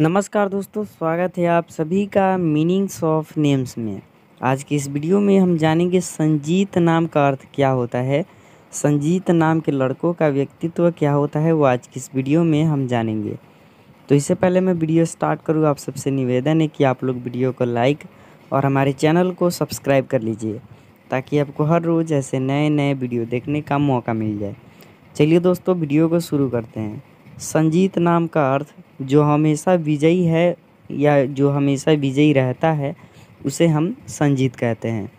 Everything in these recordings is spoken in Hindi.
नमस्कार दोस्तों स्वागत है आप सभी का मीनिंग्स ऑफ नेम्स में आज के इस वीडियो में हम जानेंगे संजीत नाम का अर्थ क्या होता है संजीत नाम के लड़कों का व्यक्तित्व क्या होता है वो आज की इस वीडियो में हम जानेंगे तो इससे पहले मैं वीडियो स्टार्ट करूँ आप सबसे निवेदन है कि आप लोग वीडियो को लाइक और हमारे चैनल को सब्सक्राइब कर लीजिए ताकि आपको हर रोज़ ऐसे नए नए वीडियो देखने का मौका मिल जाए चलिए दोस्तों वीडियो को शुरू करते हैं संजीत नाम का अर्थ जो हमेशा विजयी है या जो हमेशा विजयी रहता है उसे हम संजीत कहते हैं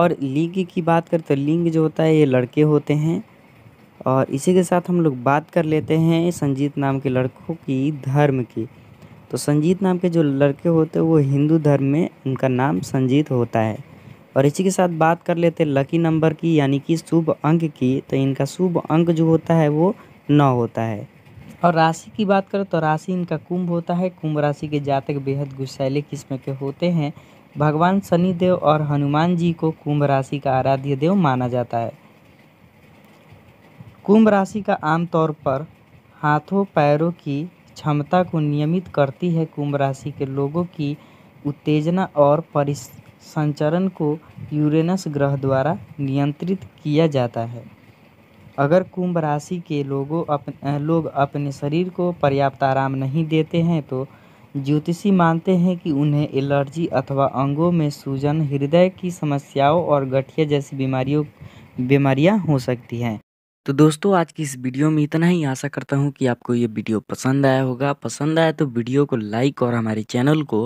और लिंग की बात करें तो लिंग जो होता है ये लड़के होते हैं और इसी के साथ हम लोग बात कर लेते हैं संजीत नाम के लड़कों की धर्म की तो संजीत नाम के जो लड़के होते हैं वो हिंदू धर्म में उनका नाम संजीत होता है और इसी के साथ बात कर लेते हैं लकी नंबर की यानी कि शुभ अंक की तो इनका शुभ अंक जो होता है वो नौ होता है और राशि की बात करें तो राशि इनका कुंभ होता है कुंभ राशि के जातक बेहद गुस्सैले किस्म के होते हैं भगवान शनिदेव और हनुमान जी को कुंभ राशि का आराध्य देव माना जाता है कुंभ राशि का आमतौर पर हाथों पैरों की क्षमता को नियमित करती है कुंभ राशि के लोगों की उत्तेजना और परिसंचरण को यूरेनस ग्रह द्वारा नियंत्रित किया जाता है अगर कुंभ राशि के लोगों अपने लोग अपने शरीर को पर्याप्त आराम नहीं देते हैं तो ज्योतिषी मानते हैं कि उन्हें एलर्जी अथवा अंगों में सूजन हृदय की समस्याओं और गठिया जैसी बीमारियों बीमारियाँ हो सकती हैं तो दोस्तों आज की इस वीडियो में इतना ही आशा करता हूँ कि आपको ये वीडियो पसंद आया होगा पसंद आया तो वीडियो को लाइक और हमारे चैनल को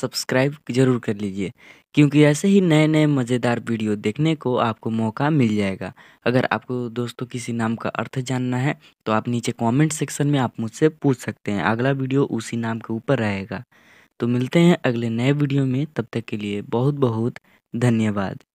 सब्सक्राइब जरूर कर लीजिए क्योंकि ऐसे ही नए नए मज़ेदार वीडियो देखने को आपको मौका मिल जाएगा अगर आपको दोस्तों किसी नाम का अर्थ जानना है तो आप नीचे कॉमेंट सेक्शन में आप मुझसे पूछ सकते हैं अगला वीडियो उसी नाम के ऊपर रहेगा तो मिलते हैं अगले नए वीडियो में तब तक के लिए बहुत बहुत धन्यवाद